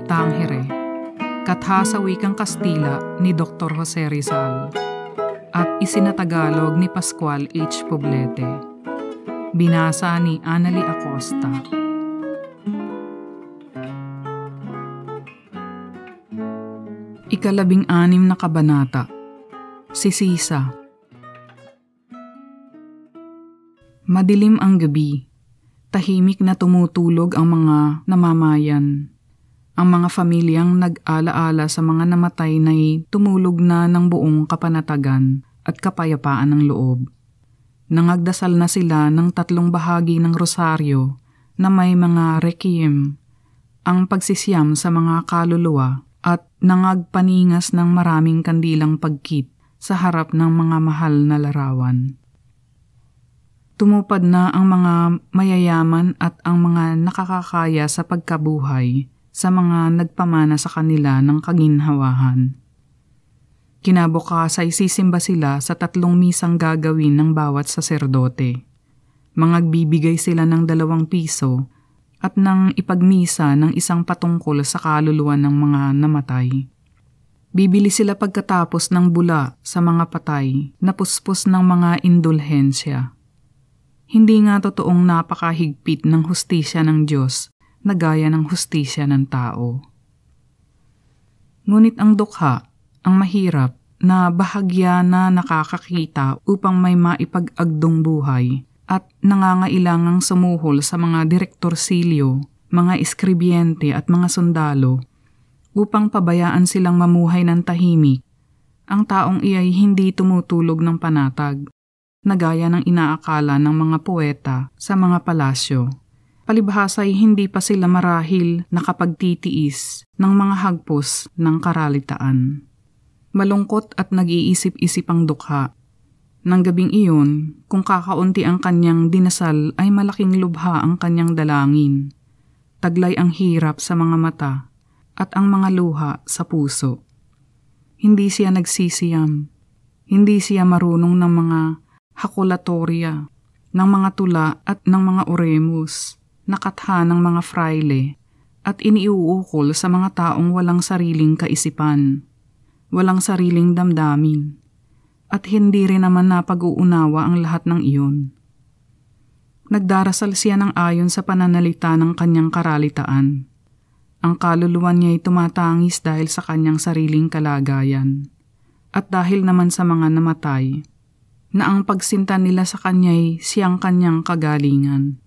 Tangere, katha sa wikang Kastila ni Dr. Jose Rizal at isinatagalog ni Pascual H. Poblete. Binasa ni Annalie Acosta. Ikalabing anim na kabanata. Si Sisa. Madilim ang gabi. Tahimik na tumutulog ang mga namamayan. Ang mga pamilyang nag-alaala sa mga namatay na'y tumulog na ng buong kapanatagan at kapayapaan ng loob. Nangagdasal na sila ng tatlong bahagi ng rosaryo na may mga requiem, ang pagsisiyam sa mga kaluluwa at nangagpaningas ng maraming kandilang pagkit sa harap ng mga mahal na larawan. Tumupad na ang mga mayayaman at ang mga nakakakaya sa pagkabuhay sa mga nagpamana sa kanila ng kaginhawahan. Kinabukas ay sisimba sila sa tatlong misang gagawin ng bawat saserdote. Mangagbibigay sila ng dalawang piso at nang ipagmisa ng isang patungkol sa kaluluwa ng mga namatay. Bibili sila pagkatapos ng bula sa mga patay na puspos ng mga indulhensya. Hindi nga totoong napakahigpit ng hustisya ng Diyos na gaya ng hustisya ng tao. Ngunit ang dukha, ang mahirap, na bahagya na nakakakita upang may maipag-agdong buhay at nangangailangang sumuhol sa mga direktor silyo, mga eskribyente at mga sundalo upang pabayaan silang mamuhay ng tahimik. Ang taong iyay hindi tumutulog ng panatag, nagaya ng inaakala ng mga poeta sa mga palasyo. Palibhasa'y hindi pa sila marahil nakapagtitiis ng mga hagpos ng karalitaan. Malungkot at nag-iisip-isip ang dukha. Nang gabing iyon, kung kakaunti ang kanyang dinasal ay malaking lubha ang kanyang dalangin. Taglay ang hirap sa mga mata at ang mga luha sa puso. Hindi siya nagsisiyam. Hindi siya marunong ng mga hakulatorya, ng mga tula at ng mga oremus nakatha ng mga fraile at iniuukol sa mga taong walang sariling kaisipan, walang sariling damdamin, at hindi rin naman napag-uunawa ang lahat ng iyon. Nagdarasal siya ng ayon sa pananalita ng kanyang karalitaan. Ang kaluluwa niya ay tumatangis dahil sa kanyang sariling kalagayan at dahil naman sa mga namatay na ang pagsinta nila sa kanya ay siyang kanyang kagalingan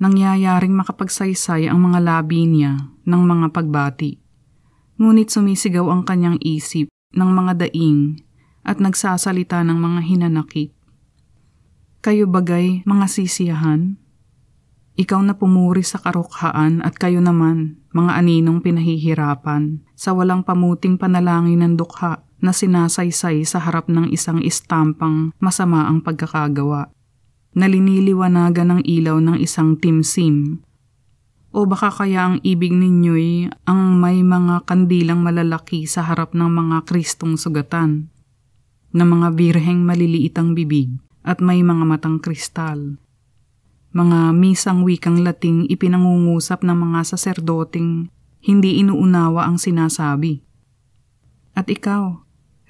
nangyayaring makapagsaysay ang mga labi niya ng mga pagbati. Ngunit sumisigaw ang kanyang isip ng mga daing at nagsasalita ng mga hinanakit. Kayo bagay mga sisiyahan? Ikaw na pumuri sa karukhaan at kayo naman, mga aninong pinahihirapan, sa walang pamuting panalangin ng dukha na sinasaysay sa harap ng isang istampang masama ang pagkakagawa na ng ilaw ng isang timsim. O baka kaya ang ibig ninyo'y ang may mga kandilang malalaki sa harap ng mga kristong sugatan, na mga birheng maliliit ang bibig at may mga matang kristal. Mga misang wikang lating ipinangungusap ng mga saserdoting hindi inuunawa ang sinasabi. At ikaw,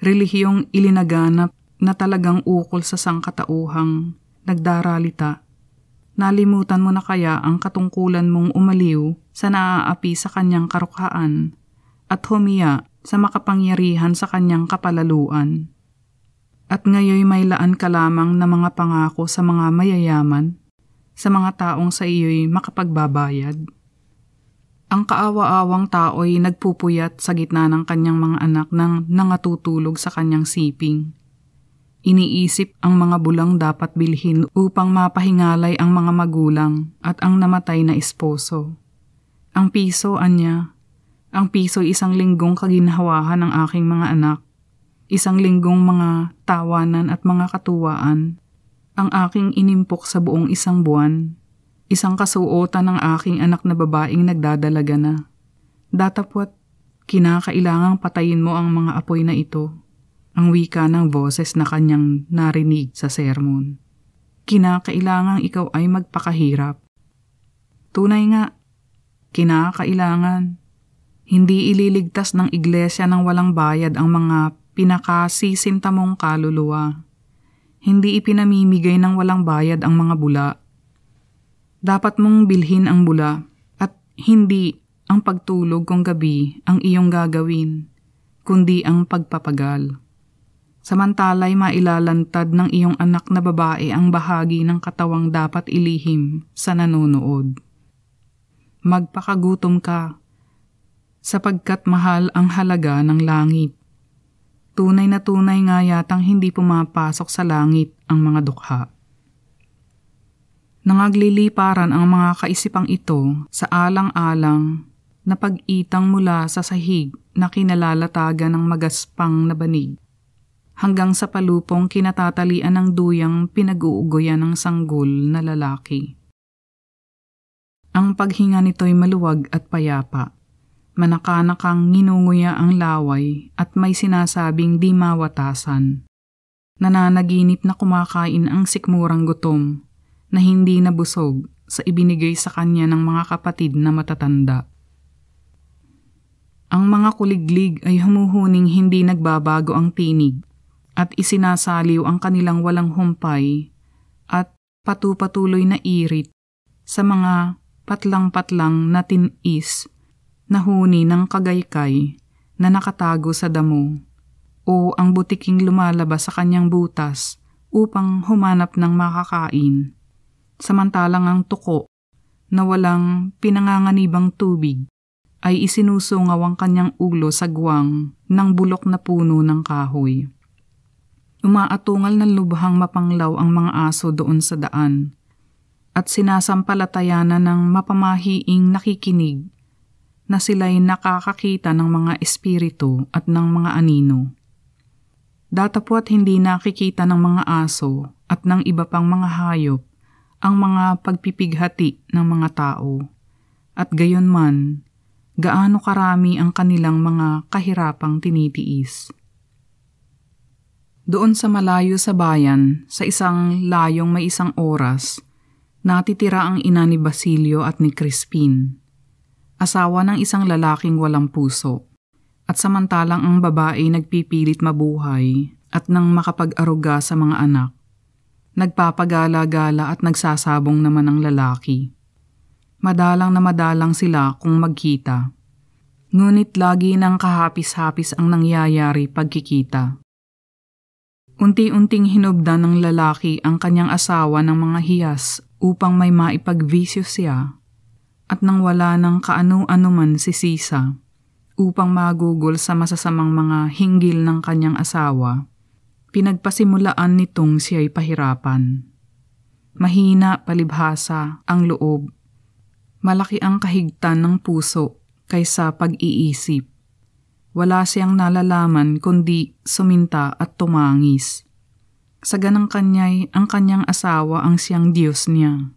relihiyong ilinaganap na talagang ukol sa sangkatauhang nagdaralita. Nalimutan mo na kaya ang katungkulan mong umaliw sa naaapi sa kanyang karukhaan at humiya sa makapangyarihan sa kanyang kapalaluan. At ngayoy may laan ka lamang na mga pangako sa mga mayayaman, sa mga taong sa iyo'y makapagbabayad. Ang kaawa-awang tao'y nagpupuyat sa gitna ng kanyang mga anak nang nangatutulog sa kanyang siping. Iniisip ang mga bulang dapat bilhin upang mapahingalay ang mga magulang at ang namatay na esposo. Ang piso, anya. Ang piso isang linggong kaginhawahan ng aking mga anak. Isang linggong mga tawanan at mga katuwaan. Ang aking inimpok sa buong isang buwan. Isang kasuotan ng aking anak na babaeng nagdadalaga na. Datapwat, kinakailangang patayin mo ang mga apoy na ito ang wika ng boses na kanyang narinig sa sermon. Kinakailangan ikaw ay magpakahirap. Tunay nga, kinakailangan. Hindi ililigtas ng iglesia ng walang bayad ang mga pinakasisinta mong kaluluwa. Hindi ipinamimigay ng walang bayad ang mga bula. Dapat mong bilhin ang bula at hindi ang pagtulog kong gabi ang iyong gagawin, kundi ang pagpapagal samantalay mailalantad ng iyong anak na babae ang bahagi ng katawang dapat ilihim sa nanonood. Magpakagutom ka, sapagkat mahal ang halaga ng langit. Tunay na tunay nga yatang hindi pumapasok sa langit ang mga dukha. Nangagliliparan ang mga kaisipang ito sa alang-alang na pag-itang mula sa sahig na kinalalatagan ng magaspang na banig hanggang sa palupong kinatatalian ng duyang pinag-uuguyan ng sanggol na lalaki. Ang paghinga nito'y maluwag at payapa. Manakanakang nginunguya ang laway at may sinasabing di mawatasan. Nananaginip na kumakain ang sikmurang gutom na hindi nabusog sa ibinigay sa kanya ng mga kapatid na matatanda. Ang mga kuliglig ay humuhuning hindi nagbabago ang tinig at isinasaliw ang kanilang walang humpay at patupatuloy na irit sa mga patlang-patlang na tinis na huni ng kagaykay na nakatago sa damo o ang butiking lumalabas sa kanyang butas upang humanap ng makakain samantalang ang tuko na walang pinanganganibang tubig ay isinusungaw ang kanyang ulo sa guwang ng bulok na puno ng kahoy umaatungal ng lubhang mapanglaw ang mga aso doon sa daan at sinasampalatayana ng mapamahiing nakikinig na sila'y nakakakita ng mga espiritu at ng mga anino. Datapwat hindi nakikita ng mga aso at ng iba pang mga hayop ang mga pagpipighati ng mga tao. At gayon man, gaano karami ang kanilang mga kahirapang tinitiis. Doon sa malayo sa bayan, sa isang layong may isang oras, natitira ang ina ni Basilio at ni Crispin, asawa ng isang lalaking walang puso. At samantalang ang babae nagpipilit mabuhay at nang makapag-aruga sa mga anak, nagpapagala-gala at nagsasabong naman ang lalaki. Madalang na madalang sila kung magkita. Ngunit lagi nang kahapis-hapis ang nangyayari pagkikita unti-unting hinubda ng lalaki ang kanyang asawa ng mga hiyas upang may maipagvisyo siya at nang wala ng kaano-anuman si Sisa upang magugol sa masasamang mga hinggil ng kanyang asawa, pinagpasimulaan nitong siya'y pahirapan. Mahina palibhasa ang loob. Malaki ang kahigtan ng puso kaysa pag-iisip wala siyang nalalaman kundi suminta at tumangis. Sa ganang kanyay, ang kanyang asawa ang siyang Diyos niya.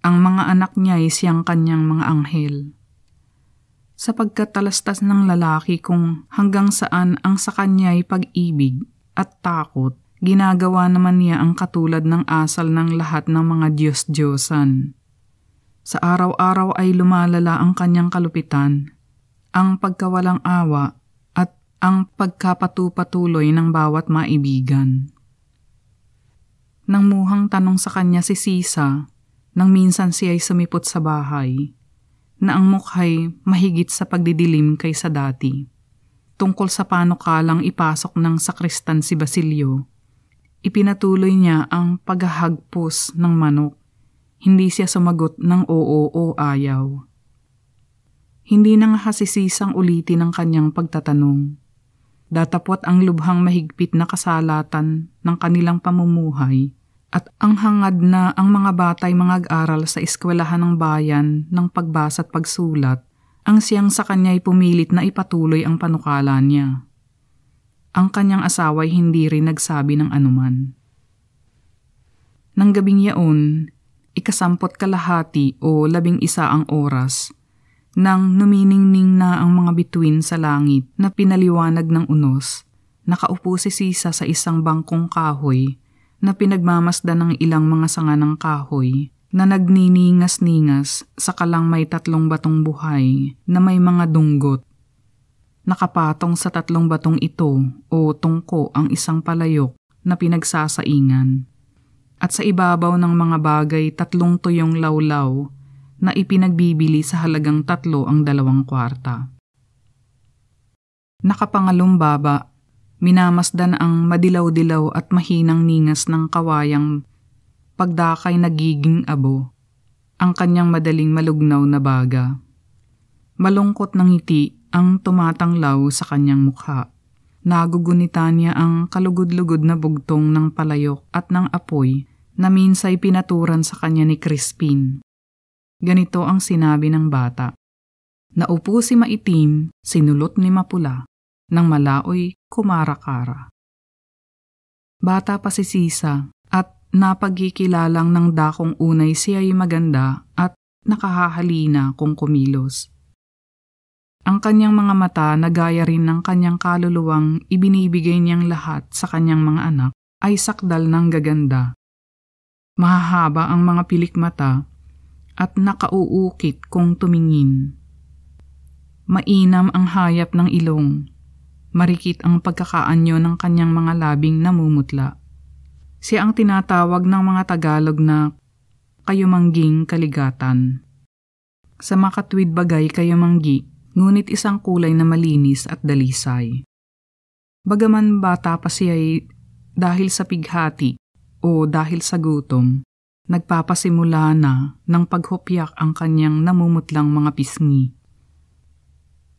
Ang mga anak niya ay siyang kanyang mga anghel. Sa pagkatalastas ng lalaki kung hanggang saan ang sa kanya'y pag-ibig at takot, ginagawa naman niya ang katulad ng asal ng lahat ng mga Diyos-Diyosan. Sa araw-araw ay lumalala ang kanyang kalupitan ang pagkawalang awa at ang pagkapatupatuloy ng bawat maibigan. Nang muhang tanong sa kanya si Sisa, nang minsan siya ay sumipot sa bahay, na ang mukhay mahigit sa pagdidilim kaysa dati. Tungkol sa paano kalang ipasok ng sakristan si Basilio, ipinatuloy niya ang paghahagpos ng manok. Hindi siya sumagot ng oo o ayaw. Hindi na nga hasisisang ulitin ang kanyang pagtatanong. Datapwat ang lubhang mahigpit na kasalatan ng kanilang pamumuhay at ang hangad na ang mga batay mag-aral sa eskwelahan ng bayan ng pagbasa at pagsulat, ang siyang sa kanya ay pumilit na ipatuloy ang panukala niya. Ang kanyang asawa ay hindi rin nagsabi ng anuman. Nang gabing yaon, ikasampot kalahati o labing isa ang oras nang numiningning na ang mga bituin sa langit na pinaliwanag ng unos, nakaupo si Sisa sa isang bangkong kahoy na pinagmamasdan ng ilang mga sanga ng kahoy na nagniningas-ningas sa kalang may tatlong batong buhay na may mga dunggot. Nakapatong sa tatlong batong ito o tungko ang isang palayok na pinagsasaingan. At sa ibabaw ng mga bagay tatlong tuyong lawlaw na ipinagbibili sa halagang tatlo ang dalawang kwarta. Nakapangalumbaba, minamasdan ang madilaw-dilaw at mahinang ningas ng kawayang pagdakay nagiging abo, ang kanyang madaling malugnaw na baga. Malungkot ng ngiti ang tumatanglaw sa kanyang mukha. Nagugunita niya ang kalugod-lugod na bugtong ng palayok at ng apoy na minsay pinaturan sa kanya ni Crispin. Ganito ang sinabi ng bata. Naupo si maitim, sinulot ni mapula, nang malaoy kumarakara. Bata pa si Sisa at napagkikilalang ng dakong unay siya ay maganda at nakahahalina kung kumilos. Ang kanyang mga mata na gaya rin ng kanyang kaluluwang ibinibigay niyang lahat sa kanyang mga anak ay sakdal ng gaganda. Mahahaba ang mga pilik mata at nakauukit kung tumingin. Mainam ang hayap ng ilong, marikit ang pagkakaanyo ng kanyang mga labing namumutla. Siya ang tinatawag ng mga Tagalog na kayumangging kaligatan. Sa makatwid bagay kayumanggi, ngunit isang kulay na malinis at dalisay. Bagaman bata pa siya eh, dahil sa pighati o dahil sa gutom, Nagpapasimula na ng paghopyak ang kanyang namumutlang mga pisngi.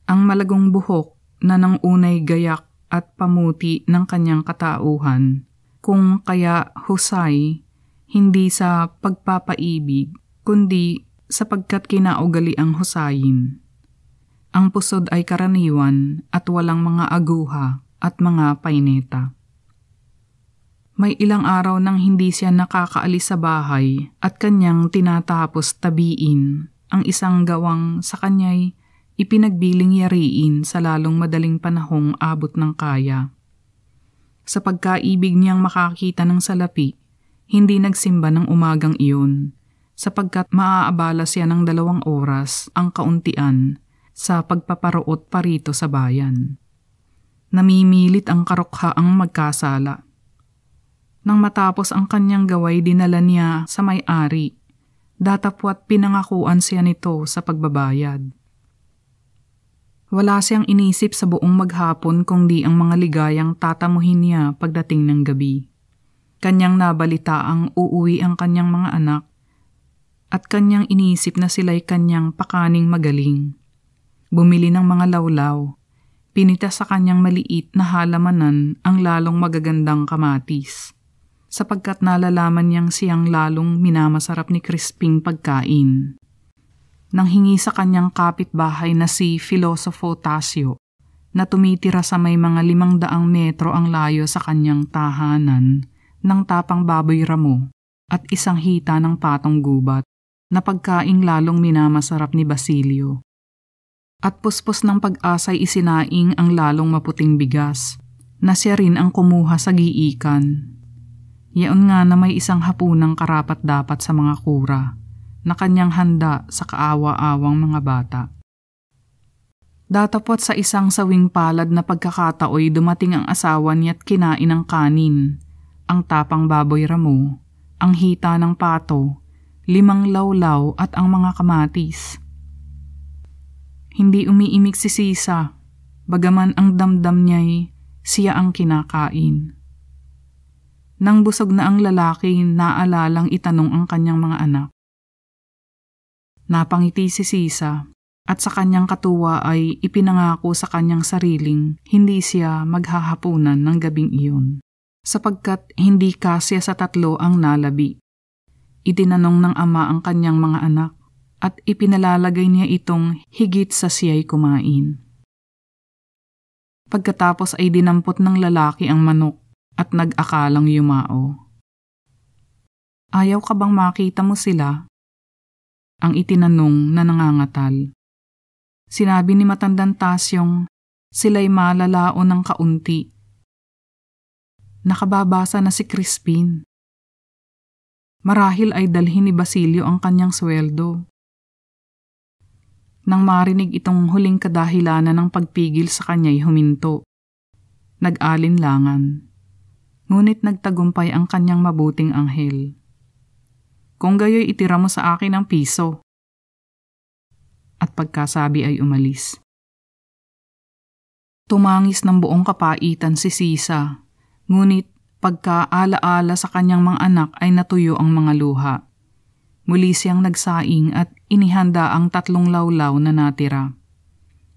Ang malagong buhok na nang unay gayak at pamuti ng kanyang katauhan, kung kaya husay, hindi sa pagpapaibig, kundi sapagkat kinaugali ang husayin. Ang pusod ay karaniwan at walang mga aguha at mga paineta. May ilang araw nang hindi siya nakakaalis sa bahay at kanyang tinatapos tabiin ang isang gawang sa kanya'y ipinagbiling yariin sa lalong madaling panahong abot ng kaya. Sa pagkaibig niyang makakita ng salapi, hindi nagsimba ng umagang iyon sapagkat maaabala siya ng dalawang oras ang kauntian sa pagpaparoot parito sa bayan. Namimilit ang karukha ang magkasala nang matapos ang kanyang gaway, dinala niya sa may-ari. Datapwat pinangakuan siya nito sa pagbabayad. Wala siyang inisip sa buong maghapon kung di ang mga ligayang tatamuhin niya pagdating ng gabi. Kanyang ang uuwi ang kanyang mga anak at kanyang inisip na sila'y kanyang pakaning magaling. Bumili ng mga lawlaw, pinita sa kanyang maliit na halamanan ang lalong magagandang kamatis sapagkat nalalaman niyang siyang lalong minamasarap ni Crisping pagkain. Nang hingi sa kanyang kapitbahay na si Filosofo Tasio na tumitira sa may mga limang daang metro ang layo sa kanyang tahanan ng tapang baboy ramo at isang hita ng patong gubat na pagkaing lalong minamasarap ni Basilio. At puspos ng pag-asay isinaing ang lalong maputing bigas na siya rin ang kumuha sa giikan Yaon nga na may isang hapunang karapat dapat sa mga kura na kanyang handa sa kaawa-awang mga bata. Datapot sa isang sawing palad na pagkakataoy dumating ang asawa niya at kinain ang kanin, ang tapang baboy ramo, ang hita ng pato, limang lawlaw at ang mga kamatis. Hindi umiimik si Sisa, bagaman ang damdam niya'y siya ang kinakain. Nang busog na ang lalaki, naalalang itanong ang kanyang mga anak. Napangiti si Sisa at sa kanyang katuwa ay ipinangako sa kanyang sariling hindi siya maghahapunan ng gabing iyon sapagkat hindi kasya sa tatlo ang nalabi. Itinanong ng ama ang kanyang mga anak at ipinalalagay niya itong higit sa siya'y kumain. Pagkatapos ay dinampot ng lalaki ang manok at nag-akalang yumao. Ayaw ka bang makita mo sila? Ang itinanong na nangangatal. Sinabi ni matandang tasyong sila'y malalao ng kaunti. Nakababasa na si Crispin. Marahil ay dalhin ni Basilio ang kanyang sweldo. Nang marinig itong huling kadahilanan ng pagpigil sa kanya'y huminto, nag-alinlangan ngunit nagtagumpay ang kanyang mabuting anghel. Kung gayoy itira mo sa akin ang piso. At pagkasabi ay umalis. Tumangis ng buong kapaitan si Sisa, ngunit pagkaalaala sa kanyang mga anak ay natuyo ang mga luha. Muli siyang nagsaing at inihanda ang tatlong lawlaw na natira.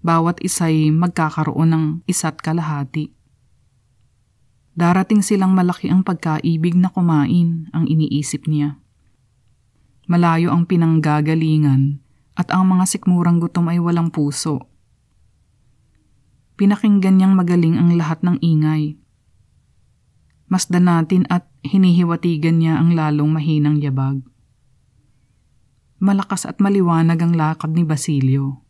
Bawat isa'y magkakaroon ng isa't kalahati. Darating silang malaki ang pagkaibig na kumain ang iniisip niya. Malayo ang pinanggagalingan at ang mga sikmurang gutom ay walang puso. Pinakinggan niyang magaling ang lahat ng ingay. Masdan natin at hinihiwatigan niya ang lalong mahinang yabag. Malakas at maliwanag ang lakad ni Basilio.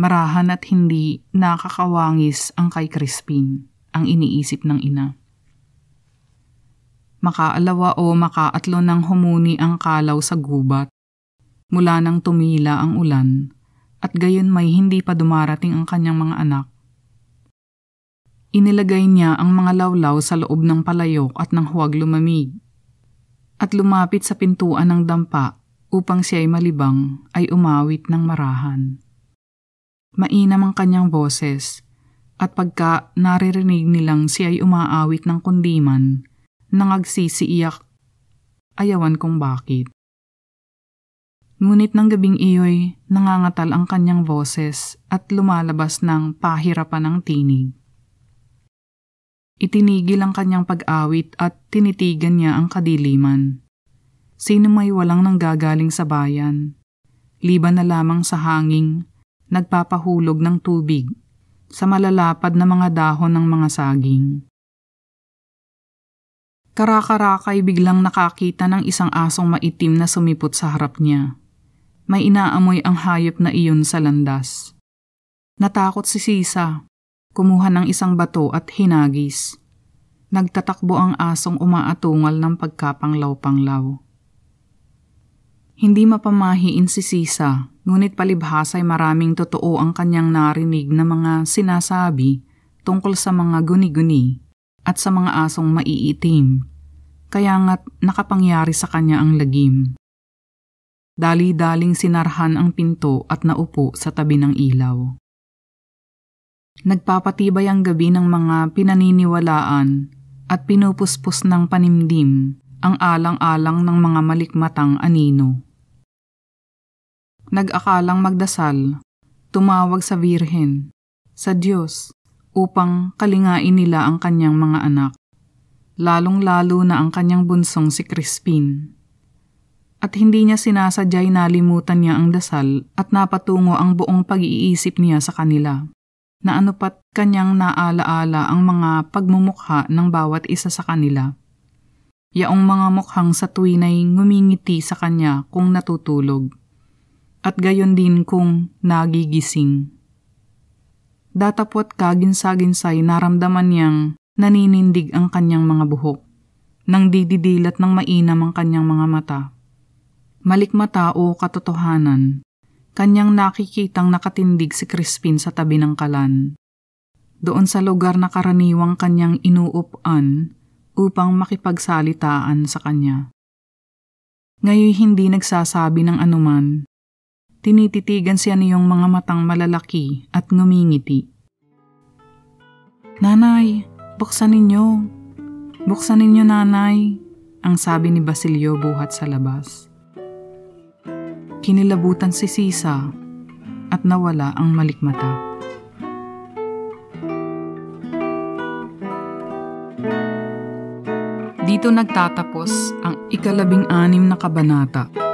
Marahan at hindi nakakawangis ang kay Crispin, ang iniisip ng ina makaalawa o makaatlo nang humuni ang kalaw sa gubat. Mula nang tumila ang ulan, at gayon may hindi pa dumarating ang kanyang mga anak. Inilagay niya ang mga lawlaw sa loob ng palayok at nang huwag lumamig. At lumapit sa pintuan ng dampa upang siya ay malibang ay umawit ng marahan. Mainam ang kanyang boses at pagka naririnig nilang siya ay umaawit ng kundiman, nangagsisiiyak. Ayawan kong bakit. Ngunit ng gabing iyo'y nangangatal ang kanyang boses at lumalabas ng pahirapan ng tinig. Itinigil ang kanyang pag-awit at tinitigan niya ang kadiliman. Sino may walang nang nanggagaling sa bayan, liban na lamang sa hanging, nagpapahulog ng tubig, sa malalapad na mga dahon ng mga saging. Karakarakay biglang nakakita ng isang asong maitim na sumipot sa harap niya. May inaamoy ang hayop na iyon sa landas. Natakot si Sisa. Kumuha ng isang bato at hinagis. Nagtatakbo ang asong umaatungal ng pagkapanglaw-panglaw. Hindi mapamahiin si Sisa, ngunit palibhas ay maraming totoo ang kanyang narinig na mga sinasabi tungkol sa mga guni-guni at sa mga asong maiitim, kaya nga't nakapangyari sa kanya ang lagim. Dali-daling sinarhan ang pinto at naupo sa tabi ng ilaw. Nagpapatibay ang gabi ng mga pinaniniwalaan at pinupuspos ng panimdim ang alang-alang ng mga malikmatang anino. Nag-akalang magdasal, tumawag sa Birhen, sa Diyos, upang kalingain nila ang kanyang mga anak, lalong-lalo na ang kanyang bunsong si Crispin. At hindi niya sinasadyay nalimutan niya ang dasal at napatungo ang buong pag-iisip niya sa kanila, na anupat kanyang naalaala ang mga pagmumukha ng bawat isa sa kanila. Yaong mga mukhang sa tuwin ay ngumingiti sa kanya kung natutulog, at gayon din kung nagigising datapwat kaginsa-ginsay naramdaman niyang naninindig ang kanyang mga buhok, nang dididilat ng mainam ang kanyang mga mata. Malikmata o katotohanan, kanyang nakikitang nakatindig si Crispin sa tabi ng kalan. Doon sa lugar na karaniwang kanyang inuupan upang makipagsalitaan sa kanya. Ngayon hindi nagsasabi ng anuman tinititigan siya niyong mga matang malalaki at ngumingiti. Nanay, buksan ninyo. Buksan ninyo nanay, ang sabi ni Basilio buhat sa labas. Kinilabutan si Sisa at nawala ang malikmata. Dito nagtatapos ang ikalabing anim na kabanata.